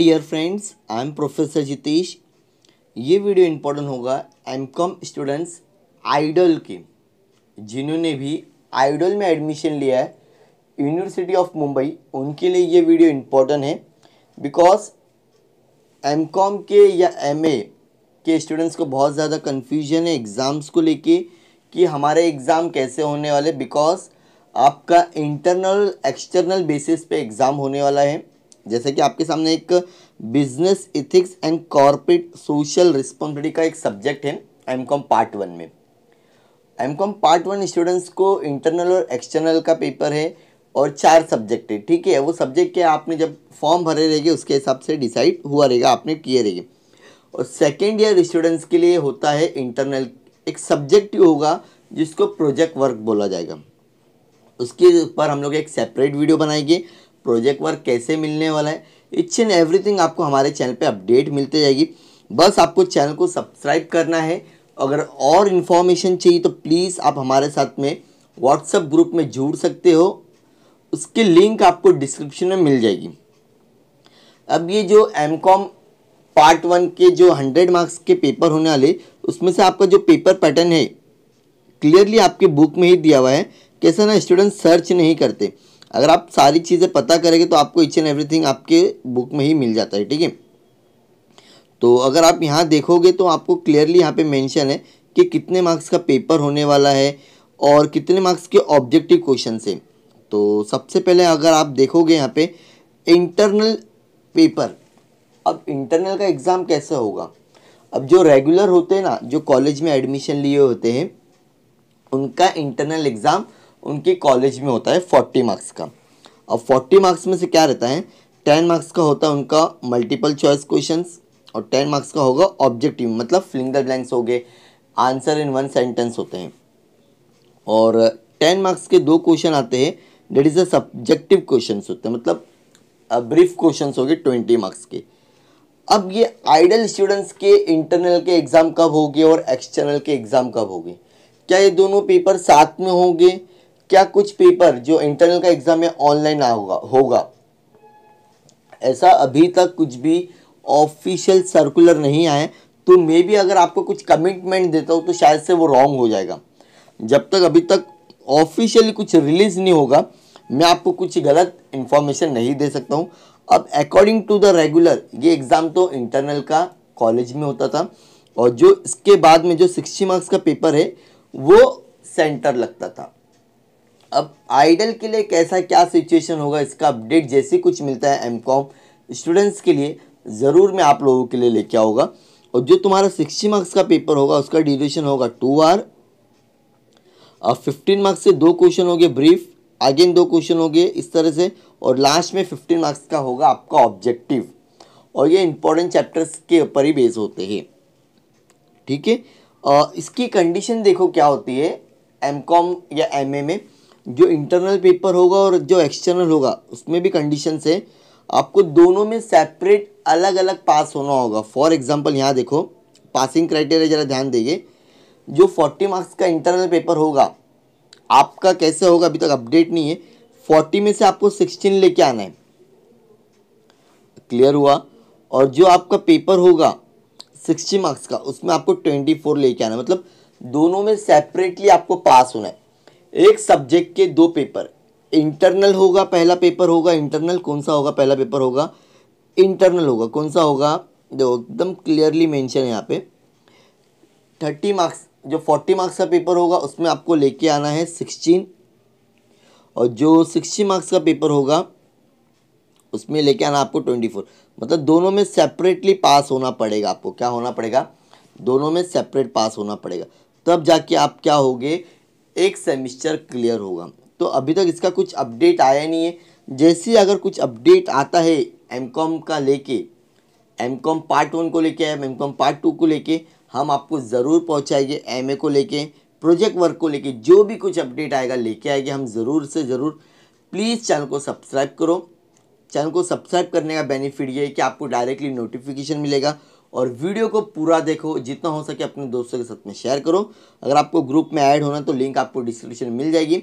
dear friends I am professor Jitesh ये video important होगा M Com students IDOL के जिन्होंने भी आइडल में एडमिशन लिया है यूनिवर्सिटी ऑफ मुंबई उनके लिए ये वीडियो इम्पोर्टेंट है बिकॉज एम कॉम के या एम ए के स्टूडेंट्स को बहुत ज़्यादा कन्फ्यूजन है एग्ज़ाम्स को लेके कि हमारे एग्ज़ाम कैसे होने वाले बिकॉज आपका इंटरनल एक्सटर्नल बेसिस पे एग्ज़ाम होने वाला है जैसे कि आपके सामने एक business ethics and corporate social responsibility का एक सब्जेक्ट है एम कॉम पार्ट वन में M Com part one students को इंटरनल और एक्सटर्नल का पेपर है और चार सब्जेक्ट है ठीक है वो सब्जेक्ट के आपने जब फॉर्म भरे रहेगी उसके हिसाब से डिसाइड हुआ रहेगा आपने किए रहेगी और सेकेंड ईयर स्टूडेंट्स के लिए होता है इंटरनल एक सब्जेक्ट होगा जिसको प्रोजेक्ट वर्क बोला जाएगा उसके ऊपर हम लोग एक सेपरेट वीडियो बनाएंगे प्रोजेक्ट वर्क कैसे मिलने वाला है इच एंड एवरीथिंग आपको हमारे चैनल पे अपडेट मिलते जाएगी बस आपको चैनल को सब्सक्राइब करना है अगर और इन्फॉर्मेशन चाहिए तो प्लीज़ आप हमारे साथ में व्हाट्सएप ग्रुप में जुड़ सकते हो उसकी लिंक आपको डिस्क्रिप्शन में मिल जाएगी अब ये जो एम कॉम पार्ट वन के जो हंड्रेड मार्क्स के पेपर होने वाले उसमें से आपका जो पेपर पैटर्न है क्लियरली आपके बुक में ही दिया हुआ है कैसा ना स्टूडेंट सर्च नहीं करते अगर आप सारी चीज़ें पता करेंगे तो आपको इच एंड एवरीथिंग आपके बुक में ही मिल जाता है ठीक है तो अगर आप यहाँ देखोगे तो आपको क्लियरली यहाँ पे मेंशन है कि कितने मार्क्स का पेपर होने वाला है और कितने मार्क्स के ऑब्जेक्टिव क्वेश्चन है तो सबसे पहले अगर आप देखोगे यहाँ पे इंटरनल पेपर अब इंटरनल का एग्ज़ाम कैसे होगा अब जो रेगुलर होते हैं ना जो कॉलेज में एडमिशन लिए होते हैं उनका इंटरनल एग्ज़ाम उनके कॉलेज में होता है फोर्टी मार्क्स का अब फोर्टी मार्क्स में से क्या रहता है टेन मार्क्स का होता है उनका मल्टीपल चॉइस क्वेश्चन और टेन मार्क्स का होगा ऑब्जेक्टिव मतलब फिंगर ब्लैंक्स हो गए आंसर इन वन सेंटेंस होते हैं और टेन मार्क्स के दो क्वेश्चन आते हैं that is a subjective question होते हैं मतलब ब्रीफ क्वेश्चन हो गए ट्वेंटी मार्क्स के अब ये आइडल स्टूडेंट्स के इंटरनल के एग्ज़ाम कब होगी और एक्सटर्नल के एग्ज़ाम कब होगी क्या ये दोनों पेपर साथ में होंगे क्या कुछ पेपर जो इंटरनल का एग्ज़ाम है ऑनलाइन होगा होगा ऐसा अभी तक कुछ भी ऑफिशियल सर्कुलर नहीं आए तो मे भी अगर आपको कुछ कमिटमेंट देता हो तो शायद से वो रॉन्ग हो जाएगा जब तक अभी तक ऑफिशियली कुछ रिलीज़ नहीं होगा मैं आपको कुछ गलत इन्फॉर्मेशन नहीं दे सकता हूँ अब अकॉर्डिंग टू द रेगुलर ये एग्ज़ाम तो इंटरनल का कॉलेज में होता था और जो इसके बाद में जो सिक्सटी मार्क्स का पेपर है वो सेंटर लगता था अब आइडल के लिए कैसा क्या सिचुएशन होगा इसका अपडेट जैसे कुछ मिलता है एम कॉम स्टूडेंट्स के लिए ज़रूर मैं आप लोगों के लिए लेके आऊँगा और जो तुम्हारा सिक्सटी मार्क्स का पेपर होगा उसका ड्यूरेशन होगा टू आर और फिफ्टीन मार्क्स से दो क्वेश्चन हो ब्रीफ अगेन दो क्वेश्चन हो गए इस तरह से और लास्ट में फिफ्टीन मार्क्स का होगा आपका ऑब्जेक्टिव और ये इंपॉर्टेंट चैप्टर्स के ऊपर ही बेस होते हैं ठीक है इसकी कंडीशन देखो क्या होती है एम कॉम या एम में जो इंटरनल पेपर होगा और जो एक्सटर्नल होगा उसमें भी कंडीशन है आपको दोनों में सेपरेट अलग अलग पास होना होगा फॉर एग्जाम्पल यहाँ देखो पासिंग क्राइटेरिया ज़रा ध्यान देंगे जो फोर्टी मार्क्स का इंटरनल पेपर होगा आपका कैसे होगा अभी तक अपडेट नहीं है फोर्टी में से आपको सिक्सटीन लेके आना है क्लियर हुआ और जो आपका पेपर होगा सिक्सटी मार्क्स का उसमें आपको ट्वेंटी फोर लेके आना है मतलब दोनों में सेपरेटली आपको पास होना है एक सब्जेक्ट के दो पेपर इंटरनल होगा पहला पेपर होगा इंटरनल कौन सा होगा पहला पेपर होगा इंटरनल होगा कौन सा होगा जो एकदम क्लियरली मेंशन है यहाँ पे थर्टी मार्क्स जो फोर्टी मार्क्स का पेपर होगा उसमें आपको लेके आना है सिक्सटीन और जो सिक्सटी मार्क्स का पेपर होगा उसमें लेके आना आपको ट्वेंटी फोर मतलब दोनों में सेपरेटली पास होना पड़ेगा आपको क्या होना पड़ेगा दोनों में सेपरेट पास होना पड़ेगा तब जाके आप क्या होगे एक सेमिस्टर क्लियर होगा तो अभी तक इसका कुछ अपडेट आया नहीं है जैसे अगर कुछ अपडेट आता है एम कॉम का लेके एम कॉम पार्ट वन को लेके एम कॉम पार्ट टू को लेके हम आपको ज़रूर पहुंचाएंगे एम ए को लेके प्रोजेक्ट वर्क को लेके जो भी कुछ अपडेट आएगा लेके आएंगे हम ज़रूर से ज़रूर प्लीज़ चैनल को सब्सक्राइब करो चैनल को सब्सक्राइब करने का बेनिफिट ये है कि आपको डायरेक्टली नोटिफिकेशन मिलेगा और वीडियो को पूरा देखो जितना हो सके अपने दोस्तों के साथ में शेयर करो अगर आपको ग्रुप में ऐड होना तो लिंक आपको डिस्क्रिप्शन में मिल जाएगी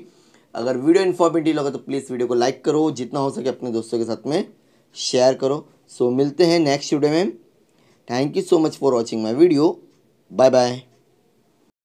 अगर वीडियो इन्फॉर्मेटिव लगा तो प्लीज़ वीडियो को लाइक करो जितना हो सके अपने दोस्तों के साथ में शेयर करो सो मिलते हैं नेक्स्ट वीडियो में thank you so much for watching my video bye bye